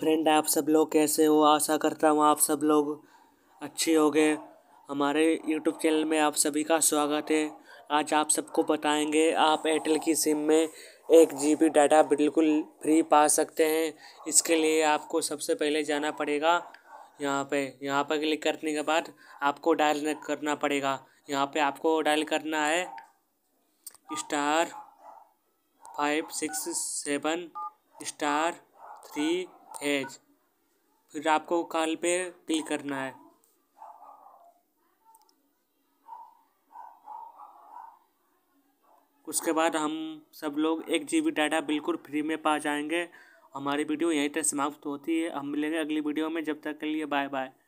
friend आप सब लोग कैसे हो आशा करता हूँ आप सब लोग अच्छे हो गए हमारे यूट्यूब चैनल में आप सभी का स्वागत है आज आप सबको बताएंगे आप एयरटेल की सिम में एक जी बी डाटा बिल्कुल फ्री पा सकते हैं इसके लिए आपको सबसे पहले जाना पड़ेगा यहाँ पे यहाँ पर क्लिक करने के बाद आपको डायल करना पड़ेगा यहाँ पे आपको डायल करना है star five six seven star three hash फिर आपको कॉल पे क्लिक करना है उसके बाद हम सब लोग एक जी बी डाटा बिल्कुल फ्री में पा जाएंगे हमारी वीडियो यहीं तक समाप्त होती है हम मिलेंगे अगली वीडियो में जब तक के लिए बाय बाय